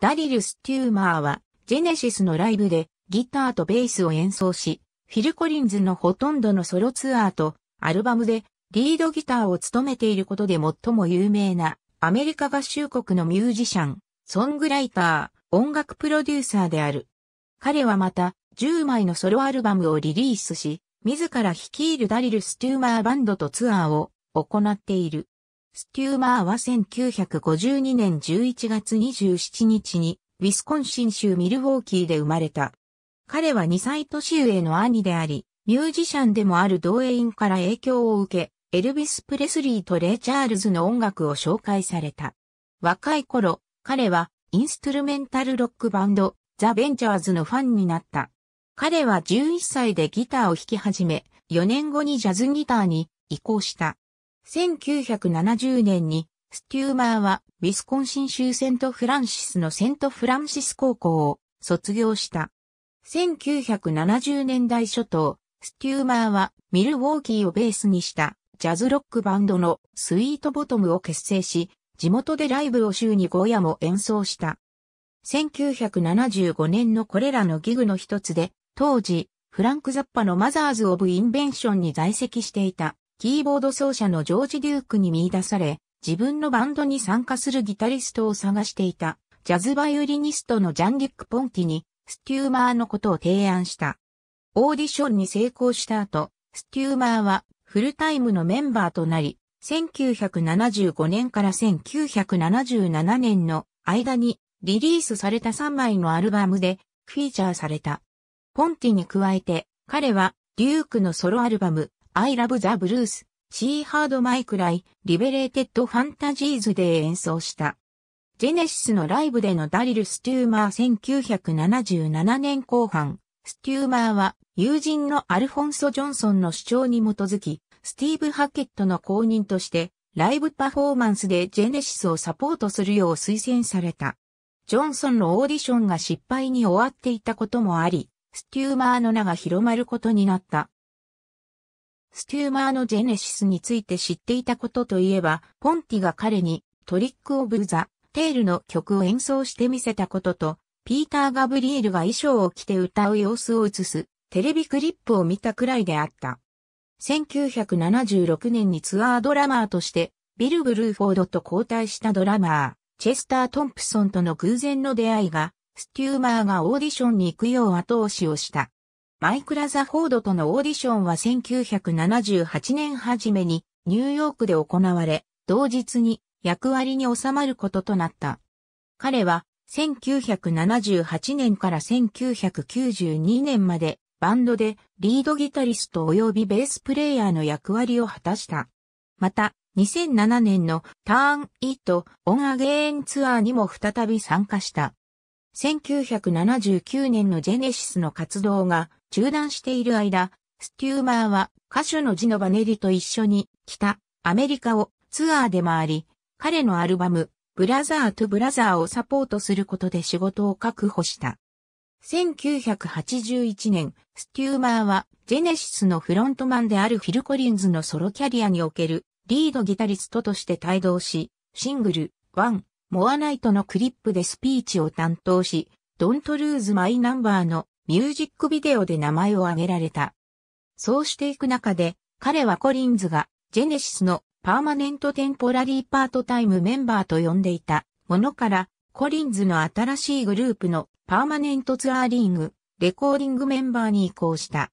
ダリル・ステューマーは、ジェネシスのライブでギターとベースを演奏し、フィル・コリンズのほとんどのソロツアーとアルバムでリードギターを務めていることで最も有名なアメリカ合衆国のミュージシャン、ソングライター、音楽プロデューサーである。彼はまた10枚のソロアルバムをリリースし、自ら率いるダリル・ステューマーバンドとツアーを行っている。スキューマーは1952年11月27日に、ウィスコンシン州ミルウォーキーで生まれた。彼は2歳年上の兄であり、ミュージシャンでもある同演員から影響を受け、エルビス・プレスリーとレイ・チャールズの音楽を紹介された。若い頃、彼はインストゥルメンタルロックバンド、ザ・ベンチャーズのファンになった。彼は11歳でギターを弾き始め、4年後にジャズギターに移行した。1970年に、ステューマーは、ウィスコンシン州セントフランシスのセントフランシス高校を卒業した。1970年代初頭、ステューマーは、ミルウォーキーをベースにした、ジャズロックバンドのスイートボトムを結成し、地元でライブを週に5夜も演奏した。1975年のこれらのギグの一つで、当時、フランク・ザッパのマザーズ・オブ・インベンションに在籍していた。キーボード奏者のジョージ・デュークに見出され、自分のバンドに参加するギタリストを探していた、ジャズバイオリニストのジャンディック・ポンティに、ステューマーのことを提案した。オーディションに成功した後、ステューマーはフルタイムのメンバーとなり、1975年から1977年の間にリリースされた3枚のアルバムでフィーチャーされた。ポンティに加えて彼はデュークのソロアルバム I Love the Blues, s h e Hard My Cry, Liberated Fantasies で演奏した。ジェネシスのライブでのダリル・スチューマー1977年後半、スチューマーは友人のアルフォンソ・ジョンソンの主張に基づき、スティーブ・ハケットの公認として、ライブパフォーマンスでジェネシスをサポートするよう推薦された。ジョンソンのオーディションが失敗に終わっていたこともあり、スチューマーの名が広まることになった。ステューマーのジェネシスについて知っていたことといえば、ポンティが彼にトリック・オブ・ザ・テールの曲を演奏してみせたことと、ピーター・ガブリエルが衣装を着て歌う様子を映すテレビクリップを見たくらいであった。1976年にツアードラマーとしてビル・ブルーフォードと交代したドラマー、チェスター・トンプソンとの偶然の出会いが、ステューマーがオーディションに行くよう後押しをした。マイク・ラザフォードとのオーディションは1978年初めにニューヨークで行われ、同日に役割に収まることとなった。彼は1978年から1992年までバンドでリードギタリスト及びベースプレイヤーの役割を果たした。また、2007年のターン・イート・オン・アゲーンツアーにも再び参加した。1979年のジェネシスの活動が中断している間、ステューマーは歌手のジノバネリと一緒に北アメリカをツアーで回り、彼のアルバムブラザーとブラザーをサポートすることで仕事を確保した。1981年、ステューマーはジェネシスのフロントマンであるフィル・コリンズのソロキャリアにおけるリードギタリストとして帯同し、シングル、ワン、モアナイトのクリップでスピーチを担当し、ドントルーズマイナンバーのミュージックビデオで名前を挙げられた。そうしていく中で、彼はコリンズが、ジェネシスのパーマネントテンポラリーパートタイムメンバーと呼んでいたものから、コリンズの新しいグループのパーマネントツアーリング、レコーディングメンバーに移行した。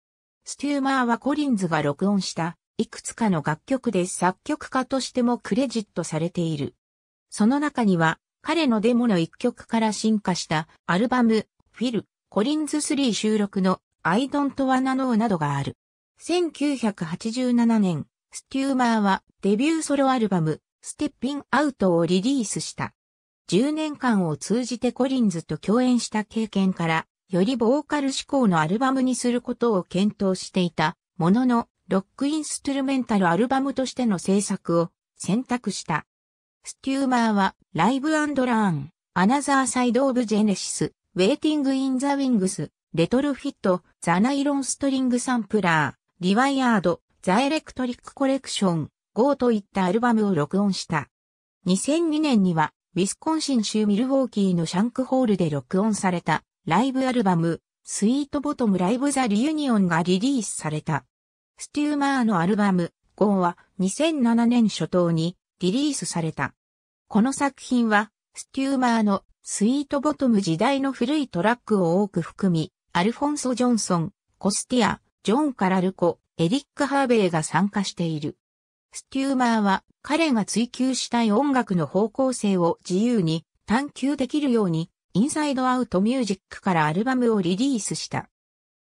ステューマーはコリンズが録音した、いくつかの楽曲で作曲家としてもクレジットされている。その中には、彼のデモの一曲から進化したアルバム、フィル、コリンズ3収録の I don't wanna know などがある。1987年、ステューマーはデビューソロアルバム、ステッピンアウトをリリースした。10年間を通じてコリンズと共演した経験から、よりボーカル志向のアルバムにすることを検討していたものの、ロックインストゥルメンタルアルバムとしての制作を選択した。ステューマーは、ライブラーン、アナザーサイドオブジェネシス、ウェイティング・イン・ザ・ウィングス、レトルフィット、ザナイロンストリングサンプラー、リワイヤード、ザエレクトリックコレクション、GO といったアルバムを録音した。2002年には、ウィスコンシン州ミルウォーキーのシャンクホールで録音された、ライブアルバム、スイートボトムライブザリユニオンがリリースされた。ステューマーのアルバム、GO は2007年初頭にリリースされた。この作品はステューマーのスイートボトム時代の古いトラックを多く含み、アルフォンソ・ジョンソン、コスティア、ジョン・カラルコ、エリック・ハーベイが参加している。ステューマーは彼が追求したい音楽の方向性を自由に探求できるようにインサイドアウトミュージックからアルバムをリリースした。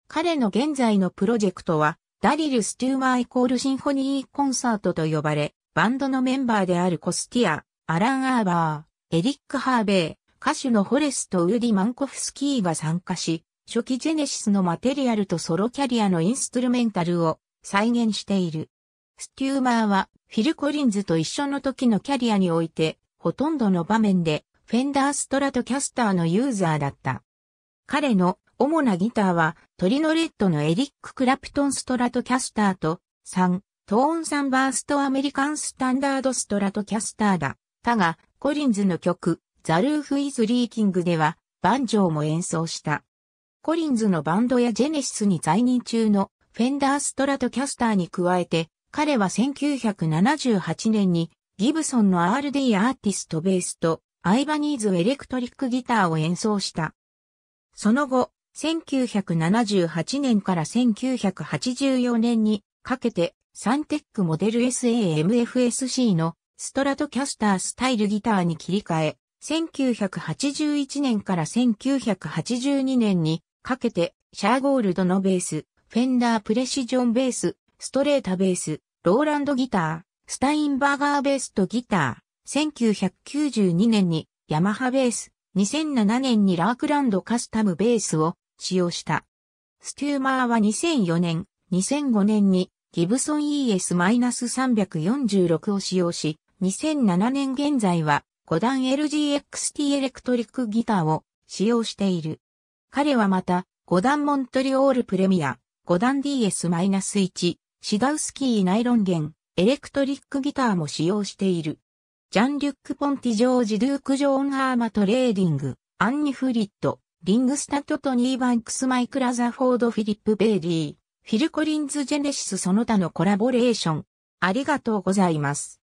彼の現在のプロジェクトはダリル・ステューマーイコールシンフォニーコンサートと呼ばれ、バンドのメンバーであるコスティア、アラン・アーバー、エリック・ハーベイ、歌手のフォレスト・ウーディ・マンコフスキーが参加し、初期ジェネシスのマテリアルとソロキャリアのインストゥルメンタルを再現している。ステューマーはフィル・コリンズと一緒の時のキャリアにおいて、ほとんどの場面でフェンダーストラトキャスターのユーザーだった。彼の主なギターはトリノレッドのエリック・クラプトンストラトキャスターと3、トーンサンバーストアメリカンスタンダードストラトキャスターだ。が、コリンズの曲、ザ・ルーフ・イズ・リーキングでは、バンジョーも演奏した。コリンズのバンドやジェネシスに在任中のフェンダーストラトキャスターに加えて、彼は1978年にギブソンの R&D アーティストベースとアイバニーズエレクトリックギターを演奏した。その後、1978年から1984年にかけてサンテックモデル SAMFSC のストラトキャスタースタイルギターに切り替え、1981年から1982年にかけて、シャーゴールドのベース、フェンダープレシジョンベース、ストレータベース、ローランドギター、スタインバーガーベースとギター、1992年にヤマハベース、2007年にラークランドカスタムベースを使用した。ステューマーは2004年、2005年にギブソン ES-346 を使用し、2007年現在は5段 LGXT エレクトリックギターを使用している。彼はまた5段モントリオールプレミア、5段 DS-1、シダウスキーナイロン弦、エレクトリックギターも使用している。ジャン・リュック・ポンティ・ジョージ・ドゥーク・ジョーン・アーマト・レーディング、アンニ・フリット、リングスタッド・トニー・バンクス・マイク・ラザフォード・フィリップ・ベイリー、フィル・コリンズ・ジェネシスその他のコラボレーション。ありがとうございます。